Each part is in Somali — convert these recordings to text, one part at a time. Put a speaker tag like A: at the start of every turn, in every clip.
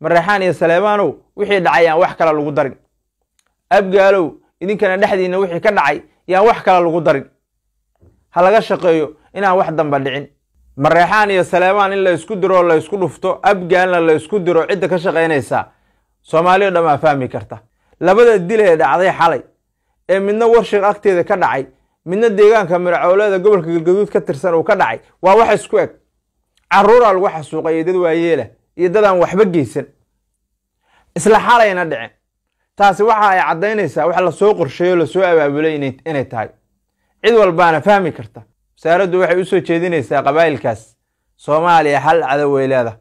A: mareexaan iyo saleebaanow wixii dhacay aan wax kale lagu darin abgaalow idinkana dhexdiinna wixii ka dhacay yaan wax kale lagu darin ha laga shaqeeyo inaan wax damba dhicin mareexaan iyo saleebaan in la ysku diroo la ysku dhufto abgaalna la ysku diro cidda ka shaqaynaysaa soomaaliyo dhammaa fahmi karta labada dil ee dhacday xalay ee midna warshaq agteeda ka dhacay midna deegaanka miracowlada gobolka galgaduud ka tirsan uu ka dhacay waa wax isku eg carruuraa lagu xasuuqay iyo dad waayeelah iyo dadaan waxba geysan isla xalayna dhicin taasi waxa ay caddaynaysaa wax lasoo qorsheeyo lasoo abaabulay inay tahay cid walbaana fahmi karta wasaaraddu waxay u soo jeedinaysaa qabaa'ilkaas soomaaliya hal cadoweylaada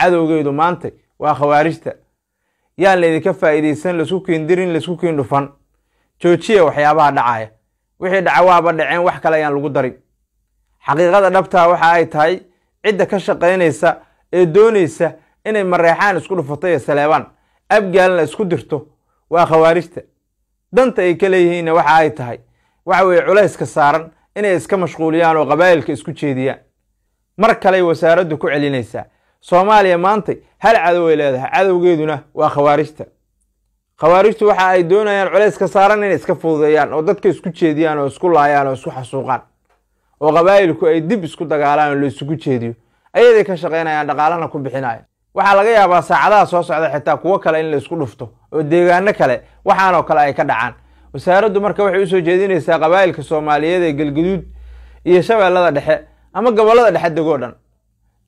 A: cadowgeedu maantay waa khawaarijta yaan laydinka faa'iidaysan laisku kiindirin laisku kiin dhufan joojiya waxyaabaha dhacaya wixii dhacawaaba dhaceen wax kale ayaan lagu darin xaqiiqada dhabtaa waxa ay tahay cidda ka shaqaynaysa ee doonaysa inay mareexaan isku dhufato iyo saleebaan abgaalna isku dirto waa khawaarijta danta ay ka leeyihiinna waxa ay tahay waxa weeye culayska saaran inay iska mashquuliyaan oo qabaa'ilka isku jeediyaan mar kaley wasaaraddu ku celinaysaa soomaaliya maantay hal cadow ay leedahay cadowgeeduna waa khawaarijta khawaarijtu waxa ay doonayaan culayska saaran inay iska fududeeyaan oo dadka isku jeediyaan oo isku laayaan oo isku xasuuqaan oo qabaa'ilku ay dib isku dagaalaan oo la isugu jeediyo ayaday ka shaqaynayaan dhaqaalana ku bixinaya waxaa laga yaabaa saacadaha soo socda xitaa kuwo kale in la isku dhufto oo deegaano kale waxaanoo kale ay ka dhacaan wasaaraddu marka waxay usoo jeedinaysaa qabaa'ilka soomaaliyeed ee galguduud iyo shabeellada dhexe ama gobollada dhexe degoo dhan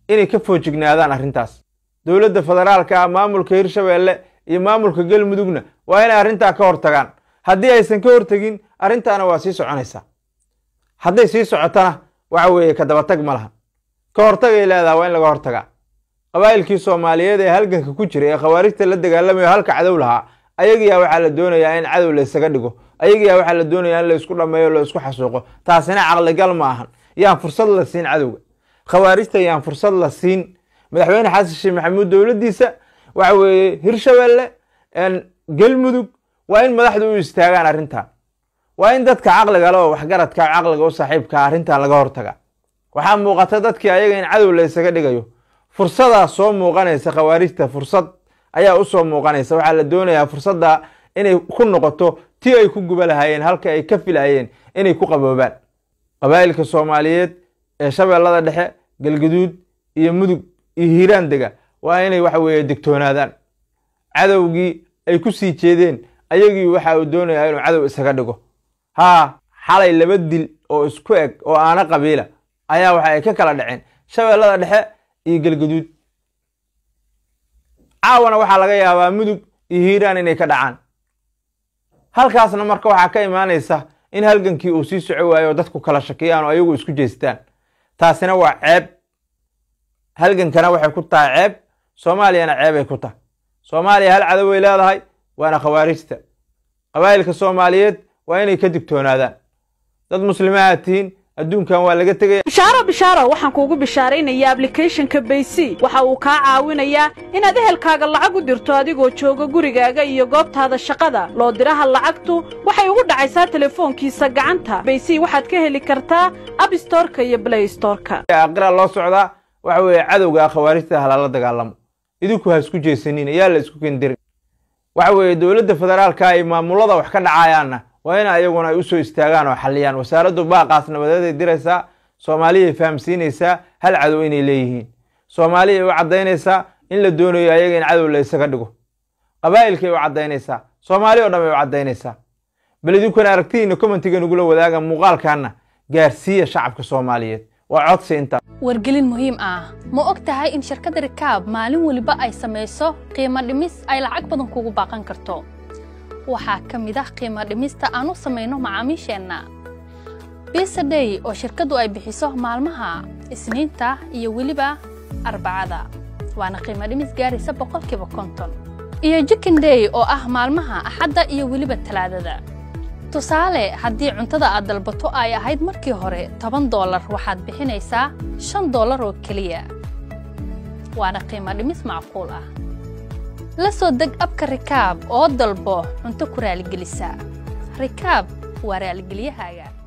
A: inay ka foojignaadaan arrintaas dowladda federaalka ah maamulka hirshabeelle iyo maamulka galmudugna waa inay arrintaa ka hortagaan haddii aysan ka hortegin arrintaana waa sii soconaysaa hadday sii socotana waxa weeye ka dabatag ma lahan ka hortagay leedaha waa in laga hortagaa qabaa'ilkii soomaaliyeed ee halganka ku jiray ee khawaarijta la dagaalamayo halka cadow lahaa ayagiyaa waxaa la doonayaa in cadow laysaga dhigo ayagiyaa waxaa la doonayaa in laysku dhammeeyo laysku xasuuqo taasina caqligal ma ahan yaan fursad la siin cadowga khawaarijta yaan fursad la siin madaxweyne xasan sheekh maxamuud dowladdiisa waxa weeye hirshabeelle galmudug waa in madaxdu u istaagaan arrintan waa in dadka caqligale oo waxgaradka caqliga u saaxiibkaa arrintan laga hortaga waxaa muuqata dadkii ayaga in cadow la ysaga dhigayo fursadaa soo muuqanaysa khawaarijta fursad ayaa usoo muuqanaysa waxaa la doonayaa fursadda inay ku noqoto tii ay ku guba lahaayeen halka ay ka filayeen inay ku qaboobaan qabaa'ilka soomaaliyeed ee shabeellada dhexe galgaduud iyo mudug iyo hiiraan dega waa inay waxa weeye digtoonaadaan cadowgii ay ku sii jeedeen ayagii waxa uu doonayaa inuu cadow isaga dhigo haa xalay laba dil oo isku eg oo aana qabiila ayaa waxa ay ka kala dhaceen shabeellada dhexe iyo galgaduud caawana waxaa laga yaabaa mudug iyo hiiraan inay ka dhacaan halkaasna marka waxaa ka imaanaysa in halgankii uu sii soco waayo dadku kala shakiyaan oo ayagu isku jeestaan taasina waa ceeb halgankana waxay ku tahay ceeb soomaaliyana ceebay ku tahay soomaaliya hal cadow leedahay waana khawaarijta qabaa'ilka soomaaliyeed waa inay ka digtoonaadaan dad muslimaha tihiin adduunkan waa laga tegaya bishaaro
B: bishaaro waxaan kuugu bishaaraynayaa ablicathonka baysy waxa uu kaa caawinayaa inaad ehelkaaga lacag u dirto adigoo jooga gurigaaga iyo goobtaada shaqada loo diraha lacagtu waxay ugu dhacaysaa telefoonkiisa gacanta baysy waxaad ka heli kartaa abstorka iyo blaystorka
A: aqira loo socdaa waxa weeye cadowga a khawaarijta ahla dagaalamo idinku ha isku jeesaniin ayaa la isku kendirin waxa weeye dowladda federaalka ay maamulada wax ka dhacayaanna waa ina ayaguna ay usoo istaagaan oo xalliyaan wasaaraddu baaqaas nabadeeday diraysaa soomaaliyaay fahamsiinaysaa hal cadow inay leeyihiin soomaaliya ay u caddaynaysaa in la doonayo ayaga in cadow la ysaga dhigo qabaa'ilkay u caddaynaysaa soomaali o dhan ay u caddaynaysaa bal idinkuna aragtidiina commentiga nagula wadaaga muuqaalkaanna gaarsiiya shacabka soomaaliyeed waa codsi intaa
B: wargelin muhiim ah ma og tahay in shirkadda rikaab maalin weliba ay samayso qiimo dhimis ay lacag badan kugu baaqan karto waxaa ka mid ah qiimo dhimista aan u samayno macaamiisheenna bisadey oo shirkaddu ay bixiso maalmaha isniinta iyo weliba arbacada waana qiimo dhimis gaaraysa boqolkiiba konton iyo jikindey oo ah maalmaha axadda iyo weliba talaadada tusaale haddii cuntada aad dalbato ay ahayd markii hore toban doollar waxaad bixinaysaa shan doolar oo keliya waana qiimo dhimis macquul ah la soo deg abka rikaab oo dalbo cunto ku raaligelisa rikaab waa raaligelyahaaga